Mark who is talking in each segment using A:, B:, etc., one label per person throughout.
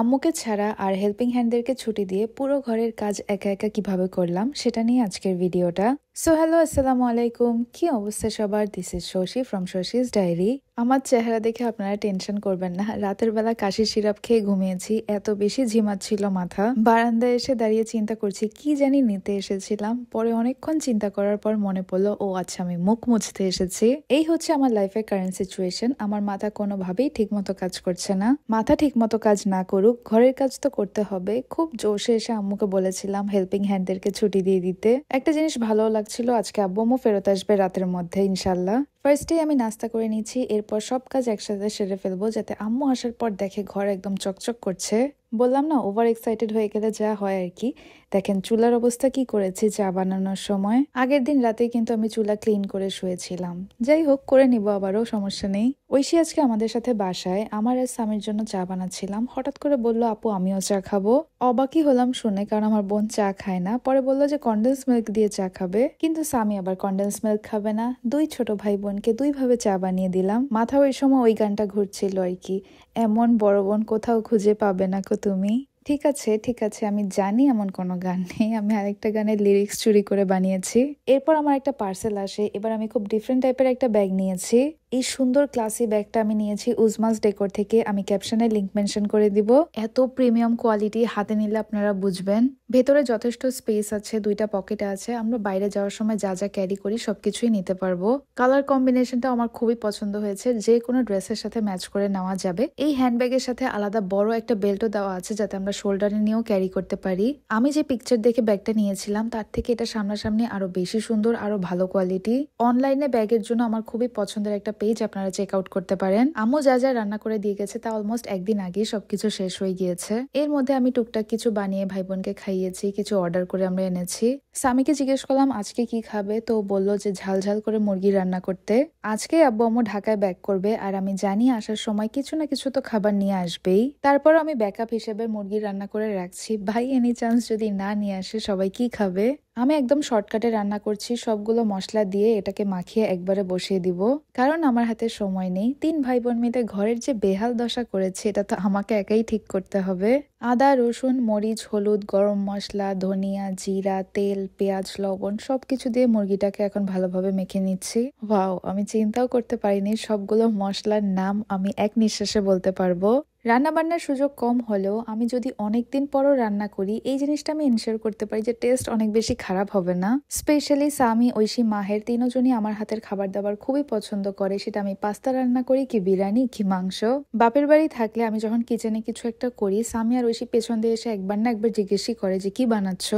A: আম্মুকে ছাড়া আর হেল্পিং হ্যান্ডদেরকে ছুটি দিয়ে পুরো ঘরের কাজ একা একা কিভাবে করলাম সেটা নিয়ে আজকের ভিডিওটা সো হ্যালো আসসালামু আলাইকুম কি অবস্থা সবার this is Shashi from Shashi's diary আমার চেহারা দেখে আপনারা টেনশন করবেন না রাতের বেলা কাশি সিরাপ খেয়ে ঘুমিয়েছি এত বেশি ঝিমাচ্ছিল মাথা বারান্দায় এসে দাঁড়িয়ে চিন্তা করছি কি জানি নিতে এসেছিলাম পরে অনেকক্ষণ চিন্তা করার পর মনে পড়লো ও আচ্ছা আমি মুখ মুছতে এসেছি এই হচ্ছে আমার লাইফের কারেন্ট সিচুয়েশন আমার মাথা কোনোভাবেই ঠিকমতো কাজ করছে না মাথা ঠিকমতো কাজ না করুক ঘরের কাজ তো করতে হবে খুব জোশে এসে আম্মুকে বলেছিলাম হেল্পিং হ্যান্ডদেরকে ছুটি দিয়ে দিতে একটা জিনিস ভালো লাগে লাগছিল আজকে আব্বুমও ফেরত আসবে রাতের মধ্যে ইনশাল্লাহ ফার্স্টেই আমি নাস্তা করে নিয়েছি এরপর সব কাজ একসাথে সেরে ফেলবো যাতে আম্মু আসার পর দেখে ঘর একদম চকচক করছে বললাম না ওভার এক্সাইটেড হয়ে গেলে যা হয় আর কি দেখেন চুলার অবস্থা কি করেছি চা বানানোর সময় আগের দিন রাতে কিন্তু আমি চুলা ক্লিন করে শুয়েছিলাম যাই হোক করে নিব আবারও সমস্যা নেই ঐশী আজকে আমাদের সাথে বাসায় আমার আর স্বামীর জন্য চা বানাচ্ছিলাম হঠাৎ করে বলল আপু আমিও চা খাবো অবাকই হলাম শুনে কারণ আমার বোন চা খায় না পরে বলল যে কন্ডেন্স মিল্ক দিয়ে চা খাবে কিন্তু স্বামী আবার কন্ডেন্স মিল্ক খাবে না দুই ছোট ভাই বোনকে দুইভাবে চা বানিয়ে দিলাম মাথা ওই সময় ওই গানটা ঘুরছিল আর কি এমন বড় বোন কোথাও খুঁজে পাবে না কো তুমি ঠিক আছে ঠিক আছে আমি জানি এমন কোনো গান নেই আমি আরেকটা গানের লিরিক্স চুরি করে বানিয়েছি এরপর আমার একটা পার্সেল আসে এবার আমি খুব ডিফারেন্ট টাইপের একটা ব্যাগ নিয়েছি এই সুন্দর ক্লাসি ব্যাগটা আমি নিয়েছি উজমাস ডেকোর থেকে আমি ক্যাপশনে লিঙ্ক মেনশন করে দিব এত প্রিমিয়াম কোয়ালিটি হাতে নিলে আপনারা বুঝবেন ভেতরে যথেষ্ট স্পেস আছে দুইটা পকেট আছে আমরা বাইরে যাওয়ার সময় যা যা ক্যারি করি সবকিছুই নিতে পারবো কালার কম্বিনেশনটা আমার খুবই পছন্দ হয়েছে যে কোনো ড্রেসের সাথে ম্যাচ করে নেওয়া যাবে এই হ্যান্ডব্যাগের সাথে আলাদা বড় একটা বেল্টও দেওয়া আছে যাতে আমরা শোল্ডারে নিয়েও ক্যারি করতে পারি আমি যে পিকচার দেখে ব্যাগটা নিয়েছিলাম তার থেকে এটা সামনাসামনি আরো বেশি সুন্দর আরো ভালো কোয়ালিটি অনলাইনে ব্যাগের জন্য আমার খুবই পছন্দের একটা পেজ আপনারা চেক আউট করতে পারেন আমু যা যা রান্না করে দিয়ে গেছে তা অলমোস্ট একদিন আগে সবকিছু শেষ হয়ে গিয়েছে এর মধ্যে আমি টুকটাক কিছু বানিয়ে ভাই বোনকে খাইয়েছি কিছু অর্ডার করে আমরা এনেছি স্বামীকে জিজ্ঞেস করলাম আজকে কি খাবে তো বললো যে ঝাল ঝাল করে মুরগি রান্না করতে আজকে আব্বু আম্মু ঢাকায় ব্যাক করবে আর আমি জানি আসার সময় কিছু না কিছু তো খাবার নিয়ে আসবেই তারপর আমি ব্যাকআপ হিসেবে মুরগি রান্না করে রাখছি ভাই এনি চান্স যদি না নিয়ে আসে সবাই কি খাবে আমি একদম শর্টকাটে রান্না করছি সবগুলো মশলা দিয়ে এটাকে মাখিয়ে একবারে বসিয়ে দিব কারণ আমার হাতে সময় নেই তিন ভাই বোন মিলে ঘরের যে বেহাল দশা করেছে এটা তো আমাকে একাই ঠিক করতে হবে আদা রসুন মরিচ হলুদ গরম মশলা ধনিয়া জিরা তেল পেঁয়াজ লবণ সব কিছু দিয়ে মুরগিটাকে এখন ভালোভাবে মেখে নিচ্ছি ওয়াও আমি চিন্তাও করতে পারিনি সবগুলো মশলার নাম আমি এক নিঃশ্বাসে বলতে পারবো রান্নাবান্নার সুযোগ কম হলেও আমি যদি অনেক দিন পরও রান্না করি এই জিনিসটা আমি এনশিওর করতে পারি যে টেস্ট অনেক বেশি খারাপ হবে না স্পেশালি সামি ঐশী মাহের তিনজনই আমার হাতের খাবার দাবার খুবই পছন্দ করে সেটা আমি পাস্তা রান্না করি কি বিরিয়ানি কি মাংস বাপের বাড়ি থাকলে আমি যখন কিচেনে কিছু একটা করি সামি আর ঐশী পেছন দিয়ে এসে একবার না একবার জিজ্ঞেসই করে যে কি বানাচ্ছ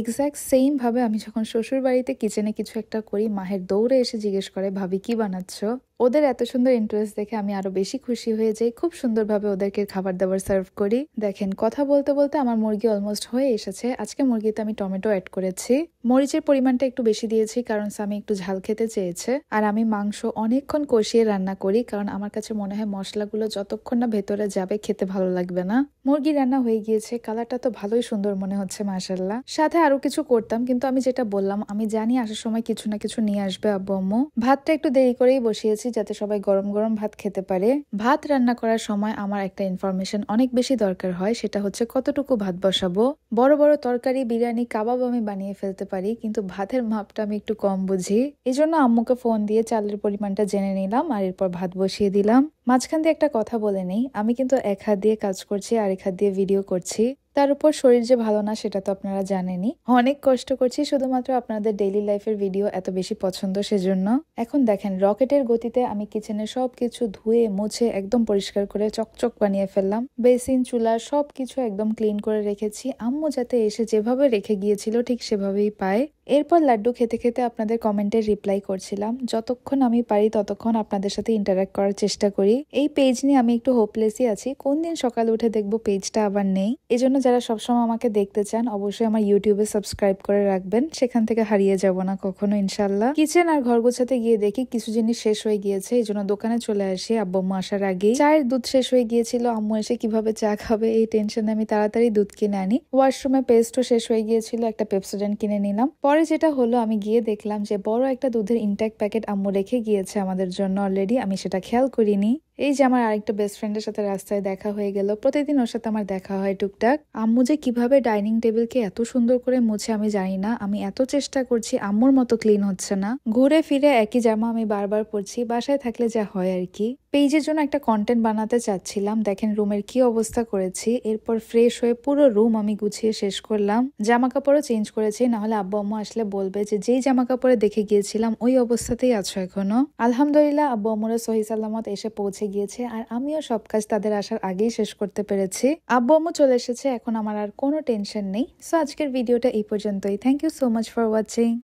A: এক্স্যাক্ট সেম ভাবে আমি যখন শ্বশুর বাড়িতে কিচেনে কিছু একটা করি মাহের দৌড়ে এসে জিজ্ঞেস করে ভাবি কি বানাচ্ছ ওদের এত সুন্দর ইন্টারেস্ট দেখে আমি আরও বেশি খুশি হয়ে যাই খুব সুন্দরভাবে ওদেরকে খাবার দাবার সার্ভ করি দেখেন কথা বলতে বলতে আমার মুরগি অলমোস্ট হয়ে এসেছে আজকে মুরগিতে আমি টমেটো অ্যাড করেছি মরিচের পরিমাণটা একটু বেশি দিয়েছি কারণ আমি একটু ঝাল খেতে চেয়েছে আর আমি মাংস অনেকক্ষণ কষিয়ে রান্না করি কারণ আমার কাছে মনে হয় মশলাগুলো যতক্ষণ না ভেতরে যাবে খেতে ভালো লাগবে না মুরগি রান্না হয়ে গিয়েছে কালারটা তো ভালোই সুন্দর মনে হচ্ছে মাসাল্লাহ সাথে আরো কিছু করতাম কিন্তু আমি যেটা বললাম আমি জানি আসার সময় কিছু না কিছু নিয়ে আসবে আব্বু আম্মু ভাতটা একটু দেরি করেই বসিয়েছি যাতে সবাই গরম গরম ভাত খেতে পারে ভাত রান্না করার সময় আমার একটা ইনফরমেশন অনেক বেশি দরকার হয় সেটা হচ্ছে কতটুকু ভাত বসাবো বড় বড় তরকারি বিরিয়ানি কাবাব আমি বানিয়ে ফেলতে পারি কিন্তু ভাতের মাপটা আমি একটু কম বুঝি এই জন্য আম্মুকে ফোন দিয়ে চালের পরিমাণটা জেনে নিলাম আর এরপর ভাত বসিয়ে দিলাম মাঝখান দিয়ে একটা কথা বলে নেই আমি কিন্তু এক হাত দিয়ে কাজ করছি আর এক হাত দিয়ে ভিডিও করছি তার উপর শরীর যে ভালো না সেটা তো আপনারা জানেনই অনেক কষ্ট করছি শুধুমাত্র আপনাদের ডেইলি লাইফের ভিডিও এত বেশি পছন্দ সেজন্য এখন দেখেন রকেটের গতিতে আমি কিচেনে সব কিছু ধুয়ে মুছে একদম পরিষ্কার করে চকচক বানিয়ে ফেললাম বেসিন চুলা সব কিছু একদম ক্লিন করে রেখেছি আম্মু যাতে এসে যেভাবে রেখে গিয়েছিল ঠিক সেভাবেই পায় এরপর লাড্ডু খেতে খেতে আপনাদের কমেন্টের রিপ্লাই করছিলাম যতক্ষণ আমি পারি ততক্ষণ আপনাদের সাথে ইন্টারাক্ট করার চেষ্টা করি এই পেজ নিয়ে আমি একটু হোপলেসই আছি কোন দিন সকালে উঠে দেখব পেজটা আবার নেই এজন্য যারা সবসময় আমাকে দেখতে চান অবশ্যই আমার ইউটিউবে সাবস্ক্রাইব করে রাখবেন সেখান থেকে হারিয়ে যাব না কখনো ইনশাল্লাহ কিচেন আর ঘর গোছাতে গিয়ে দেখি কিছু জিনিস শেষ হয়ে গিয়েছে এই জন্য দোকানে চলে আসি আব্বম্মা আসার আগে চায়ের দুধ শেষ হয়ে গিয়েছিল আম্মু এসে কিভাবে চা খাবে এই টেনশনে আমি তাড়াতাড়ি দুধ কিনে আনি ওয়াশরুমে পেস্টও শেষ হয়ে গিয়েছিল একটা পেপসোডেন্ট কিনে নিলাম পরে পরে যেটা হলো আমি গিয়ে দেখলাম যে বড় একটা দুধের ইনট্যাক প্যাকেট আম্মু রেখে গিয়েছে আমাদের জন্য অলরেডি আমি সেটা খেয়াল করিনি এই যে আমার আরেকটা বেস্ট ফ্রেন্ডের সাথে রাস্তায় দেখা হয়ে গেল প্রতিদিন ওর সাথে আমার দেখা হয় টুকটাক আম্মু যে কিভাবে ডাইনিং টেবিলকে এত সুন্দর করে মুছে আমি জানি না আমি এত চেষ্টা করছি আম্মুর মতো ক্লিন হচ্ছে না ঘুরে ফিরে একই জামা আমি বারবার পরছি বাসায় থাকলে যা হয় আর কি পেজের জন্য একটা কন্টেন্ট বানাতে চাচ্ছিলাম দেখেন রুমের কি অবস্থা করেছি এরপর ফ্রেশ হয়ে পুরো রুম আমি গুছিয়ে শেষ করলাম জামা কাপড়ও চেঞ্জ করেছি নাহলে আব্বু আম্মু আসলে বলবে যে যেই জামা কাপড়ে দেখে গিয়েছিলাম ওই অবস্থাতেই আছো এখনো আলহামদুলিল্লাহ আব্বু আম্মুরা সহি সাল্লামত এসে পৌঁছে গিয়েছে আর আমিও সব কাজ তাদের আসার আগেই শেষ করতে পেরেছি আব্বু আম্মু চলে এসেছে এখন আমার আর কোনো টেনশন নেই সো আজকের ভিডিওটা এই পর্যন্তই thank you so much for watching